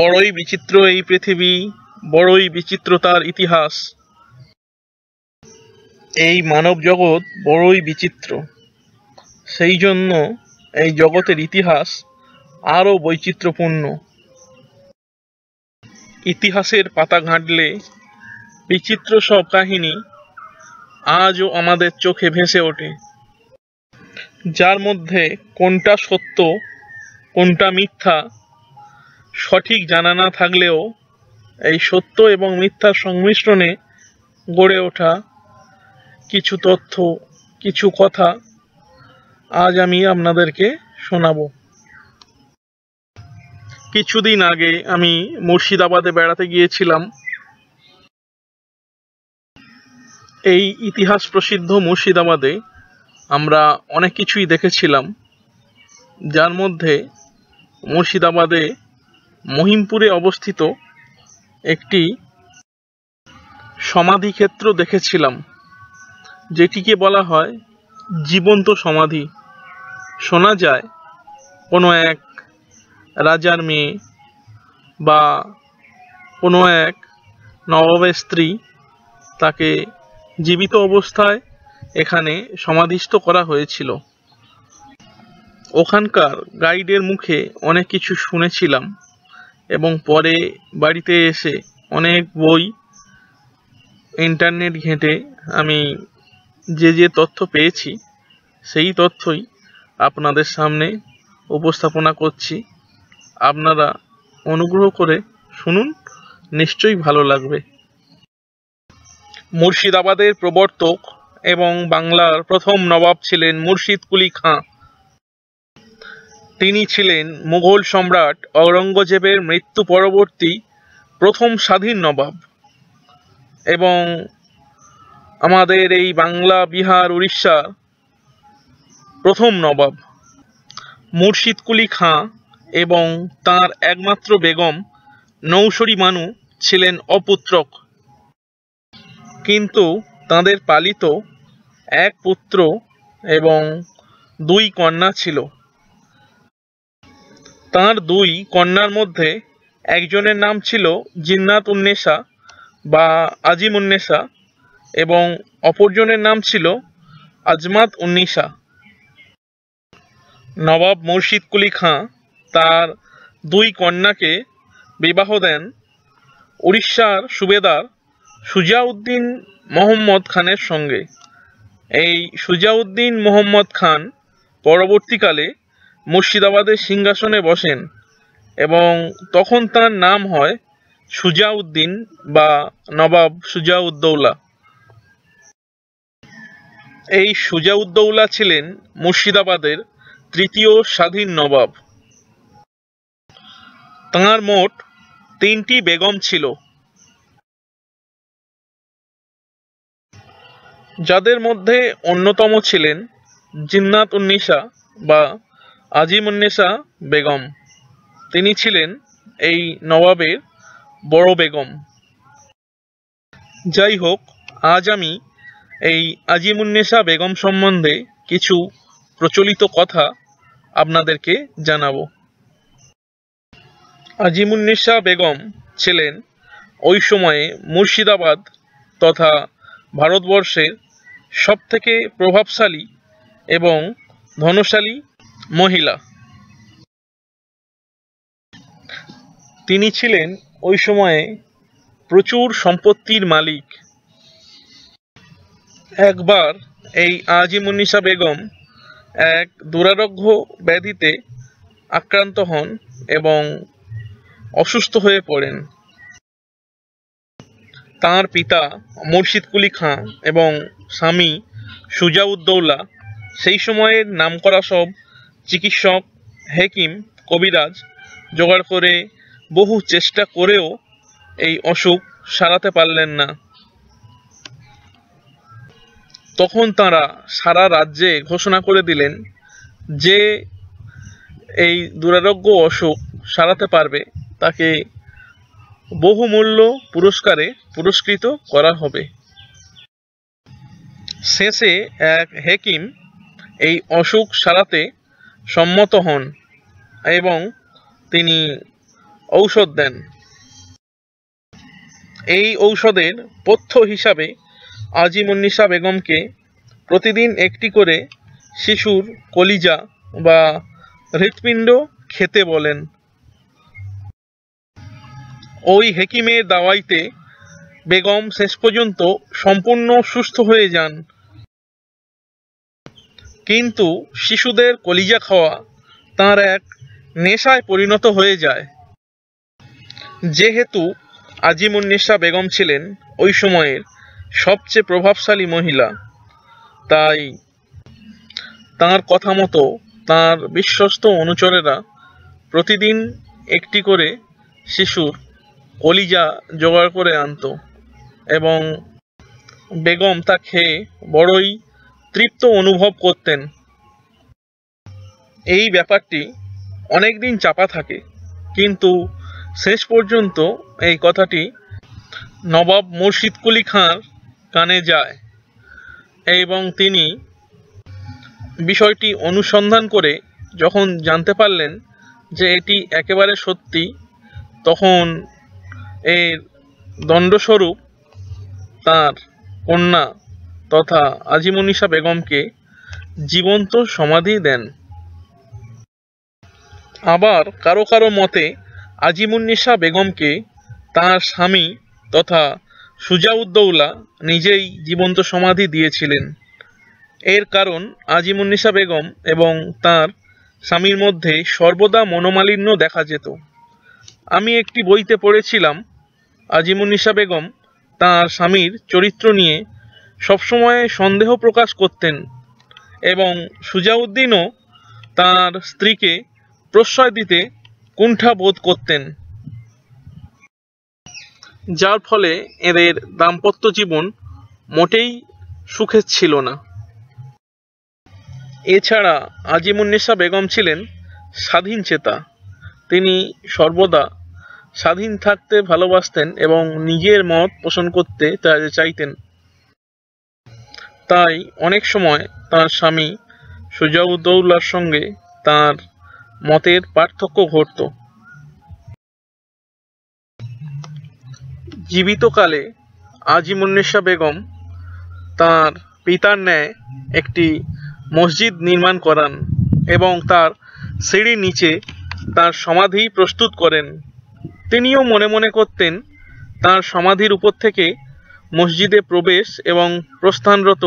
বড়ই বিচিত্র এই পৃথিবী বড়ই বিচিত্র তার ইতিহাস এই মানব জগৎ বড়ই বিচিত্র সেই জন্য এই জগতের ইতিহাস আরও বৈচিত্র্যপূর্ণ ইতিহাসের পাতা ঘাঁটলে বিচিত্র সব কাহিনী আজও আমাদের চোখে ভেসে ওঠে যার মধ্যে কোনটা সত্য কোনটা মিথ্যা সঠিক জানা না থাকলেও এই সত্য এবং মিথ্যার সংমিশ্রণে গড়ে ওঠা কিছু তথ্য কিছু কথা আজ আমি আপনাদেরকে শোনাব কিছুদিন আগে আমি মুর্শিদাবাদে বেড়াতে গিয়েছিলাম এই ইতিহাস প্রসিদ্ধ মুর্শিদাবাদে আমরা অনেক কিছুই দেখেছিলাম যার মধ্যে মুর্শিদাবাদে মহিমপুরে অবস্থিত একটি সমাধিক্ষেত্র দেখেছিলাম যেটিকে বলা হয় জীবন্ত সমাধি শোনা যায় কোনো এক রাজার মেয়ে বা কোনো এক নবাবের স্ত্রী তাকে জীবিত অবস্থায় এখানে সমাধিস্থ করা হয়েছিল ওখানকার গাইডের মুখে অনেক কিছু শুনেছিলাম এবং পরে বাড়িতে এসে অনেক বই ইন্টারনেট ঘেঁটে আমি যে যে তথ্য পেয়েছি সেই তথ্যই আপনাদের সামনে উপস্থাপনা করছি আপনারা অনুগ্রহ করে শুনুন নিশ্চয়ই ভালো লাগবে মুর্শিদাবাদের প্রবর্তক এবং বাংলার প্রথম নবাব ছিলেন মুর্শিদ কুলি খাঁ তিনি ছিলেন মুঘল সম্রাট ঔরঙ্গজেবের মৃত্যু পরবর্তী প্রথম স্বাধীন নবাব এবং আমাদের এই বাংলা বিহার উড়িষ্যা প্রথম নবাব মুর্শিদকুলি খাঁ এবং তার একমাত্র বেগম নৌসরি মানু ছিলেন অপুত্রক কিন্তু তাদের পালিত এক পুত্র এবং দুই কন্যা ছিল তাঁর দুই কন্যার মধ্যে একজনের নাম ছিল জিন্নাত উন্নেসা বা আজিম উন্নেসা এবং অপরজনের নাম ছিল আজমাত উন্নিসা নবাব মুর্শিদ কুলি খাঁ তার দুই কন্যাকে বিবাহ দেন উড়িষ্যার সুবেদার সুজাউদ্দিন মোহাম্মদ খানের সঙ্গে এই সুজাউদ্দিন মোহাম্মদ খান পরবর্তীকালে মুর্শিদাবাদের সিংহাসনে বসেন এবং তখন তার নাম হয় সুজাউদ্দিন বা নবাব সুজাউদ্দৌলা এই সুজাউদ্দৌলা ছিলেন মুর্শিদাবাদের তৃতীয় স্বাধীন নবাব তাঁর মোট তিনটি বেগম ছিল যাদের মধ্যে অন্যতম ছিলেন জিন্নাত উন্নিশা বা আজিমুন্নেসা বেগম তিনি ছিলেন এই নবাবের বড় বেগম যাই হোক আজ আমি এই আজিমুন্নেসা বেগম সম্বন্ধে কিছু প্রচলিত কথা আপনাদেরকে জানাবো আজিমুন্নেসা বেগম ছিলেন ওই সময়ে মুর্শিদাবাদ তথা ভারতবর্ষের সবথেকে প্রভাবশালী এবং ধনশালী মহিলা তিনি ছিলেন ওই সময়ে প্রচুর সম্পত্তির মালিক একবার এই আজিমুন্নিসা বেগম এক দুরারোগ্য ব্যাধিতে আক্রান্ত হন এবং অসুস্থ হয়ে পড়েন তার পিতা মুর্শিদ কুলি খাঁ এবং স্বামী সুজাউদ্দৌলা সেই সময়ের নামকরা সব চিকিৎসক হেকিম কবিরাজ জোগাড় করে বহু চেষ্টা করেও এই অসুখ সারাতে পারলেন না তখন তারা সারা রাজ্যে ঘোষণা করে দিলেন যে এই দুরারোগ্য অসুখ সারাতে পারবে তাকে বহুমূল্য পুরস্কারে পুরস্কৃত করা হবে শেষে এক হেকিম এই অসুখ সারাতে সম্মত হন এবং তিনি ঔষধ দেন এই ঔষধের পথ্য হিসাবে আজিমুন্নিসা বেগমকে প্রতিদিন একটি করে শিশুর কলিজা বা হৃৎপিণ্ড খেতে বলেন ওই হেকিমের দাওয়াইতে বেগম শেষ পর্যন্ত সম্পূর্ণ সুস্থ হয়ে যান কিন্তু শিশুদের কলিজা খাওয়া তার এক নেশায় পরিণত হয়ে যায় যেহেতু আজিমুন্নেশা বেগম ছিলেন ওই সময়ের সবচেয়ে প্রভাবশালী মহিলা তাই তার কথা মতো তার বিশ্বস্ত অনুচরেরা প্রতিদিন একটি করে শিশুর কলিজা জোগাড় করে আনত এবং বেগম তা খেয়ে বড়ই তৃপ্ত অনুভব করতেন এই ব্যাপারটি অনেক দিন চাপা থাকে কিন্তু শেষ পর্যন্ত এই কথাটি নবাব মুর্শিদ কুলি খাঁর কানে যায় এবং তিনি বিষয়টি অনুসন্ধান করে যখন জানতে পারলেন যে এটি একেবারে সত্যি তখন এর দণ্ডস্বরূপ তার কন্যা তথা আজিমনিসা বেগমকে জীবন্ত সমাধি দেন আবার কারো কারো মতে আজিমুন্নিসা বেগমকে তার স্বামী তথা সুজাউদ্দৌলা নিজেই জীবন্ত সমাধি দিয়েছিলেন এর কারণ আজিমুন্নিসা বেগম এবং তার স্বামীর মধ্যে সর্বদা মনোমালিন্য দেখা যেত আমি একটি বইতে পড়েছিলাম আজিমুন্নিসা বেগম তার স্বামীর চরিত্র নিয়ে সবসময় সন্দেহ প্রকাশ করতেন এবং সুজাউদ্দিনও তার স্ত্রীকে প্রশ্রয় দিতে কুণ্ঠা বোধ করতেন যার ফলে এদের দাম্পত্য জীবন মোটেই সুখের ছিল না এছাড়া আজিমুন্নেসা বেগম ছিলেন স্বাধীন চেতা তিনি সর্বদা স্বাধীন থাকতে ভালোবাসতেন এবং নিজের মত পোষণ করতে চাইতেন তাই অনেক সময় তার স্বামী সুজাউদ্দৌলার সঙ্গে তার মতের পার্থক্য ঘটত জীবিতকালে আজিমুন্নেশা বেগম তার পিতার ন্যায় একটি মসজিদ নির্মাণ করান এবং তার সিঁড়ির নিচে তার সমাধি প্রস্তুত করেন তিনিও মনে মনে করতেন তার সমাধির উপর থেকে মসজিদে প্রবেশ এবং প্রস্থানরত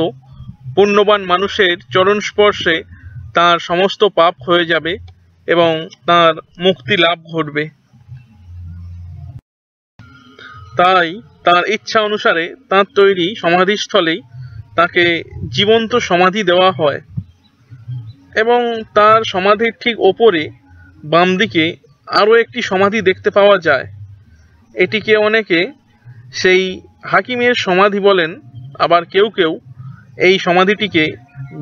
পুণ্যবান মানুষের চরণ স্পর্শে তাঁর সমস্ত পাপ হয়ে যাবে এবং তার মুক্তি লাভ ঘটবে তাই তার ইচ্ছা অনুসারে তার তৈরি সমাধিস্থলেই তাকে জীবন্ত সমাধি দেওয়া হয় এবং তার সমাধির ঠিক ওপরে বাম দিকে আরও একটি সমাধি দেখতে পাওয়া যায় এটিকে অনেকে সেই হাকিমের সমাধি বলেন আবার কেউ কেউ এই সমাধিটিকে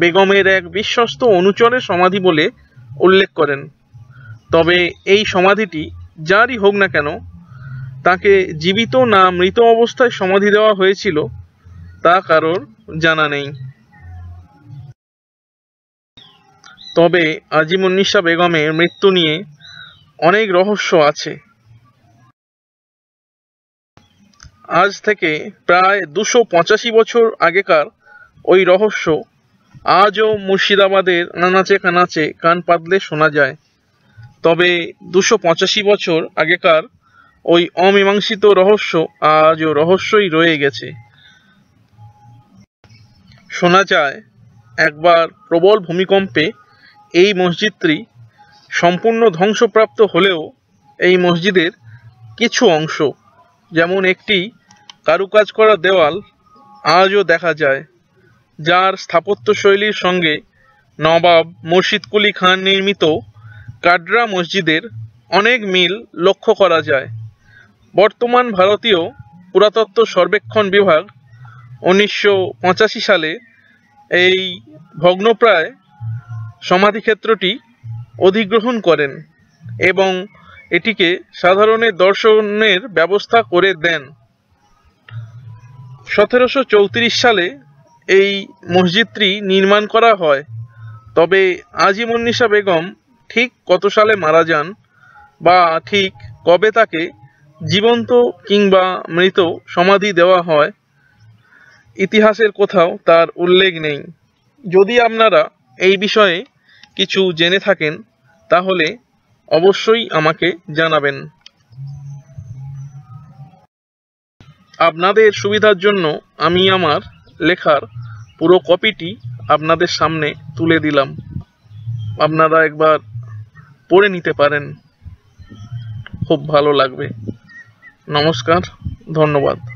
বেগমের এক বিশ্বস্ত অনুচরের সমাধি বলে উল্লেখ করেন তবে এই সমাধিটি যারই হোক না কেন তাকে জীবিত না মৃত অবস্থায় সমাধি দেওয়া হয়েছিল তা কারোর জানা নেই তবে আজিমুন্নিসা বেগমের মৃত্যু নিয়ে অনেক রহস্য আছে আজ থেকে প্রায় দুশো পঁচাশি বছর আগেকার ওই রহস্য আজও মুর্শিদাবাদের নানাচে কানাচে কান পাতলে শোনা যায় তবে দুশো পঁচাশি বছর আগেকার ওই অমীমাংসিত রহস্য আজও রহস্যই রয়ে গেছে শোনা যায় একবার প্রবল ভূমিকম্পে এই মসজিদটি সম্পূর্ণ ধ্বংসপ্রাপ্ত হলেও এই মসজিদের কিছু অংশ যেমন একটি কারুকাজ করা দেওয়াল আজও দেখা যায় যার স্থাপত্য শৈলীর সঙ্গে নবাব কুলি খান নির্মিত কাডরা মসজিদের অনেক মিল লক্ষ্য করা যায় বর্তমান ভারতীয় পুরাতত্ত্ব সর্বেক্ষণ বিভাগ উনিশশো সালে এই ভগ্নপ্রায় সমাধিক্ষেত্রটি অধিগ্রহণ করেন এবং এটিকে সাধারণের দর্শনের ব্যবস্থা করে দেন সতেরোশো চৌত্রিশ সালে এই মসজিদটি নির্মাণ করা হয় তবে আজিমুন্নিসা বেগম ঠিক কত সালে মারা যান বা ঠিক কবে তাকে জীবন্ত কিংবা মৃত সমাধি দেওয়া হয় ইতিহাসের কোথাও তার উল্লেখ নেই যদি আপনারা এই বিষয়ে কিছু জেনে থাকেন তাহলে অবশ্যই আমাকে জানাবেন আপনাদের সুবিধার জন্য আমি আমার লেখার পুরো কপিটি আপনাদের সামনে তুলে দিলাম আপনারা একবার পড়ে নিতে পারেন খুব ভালো লাগবে নমস্কার ধন্যবাদ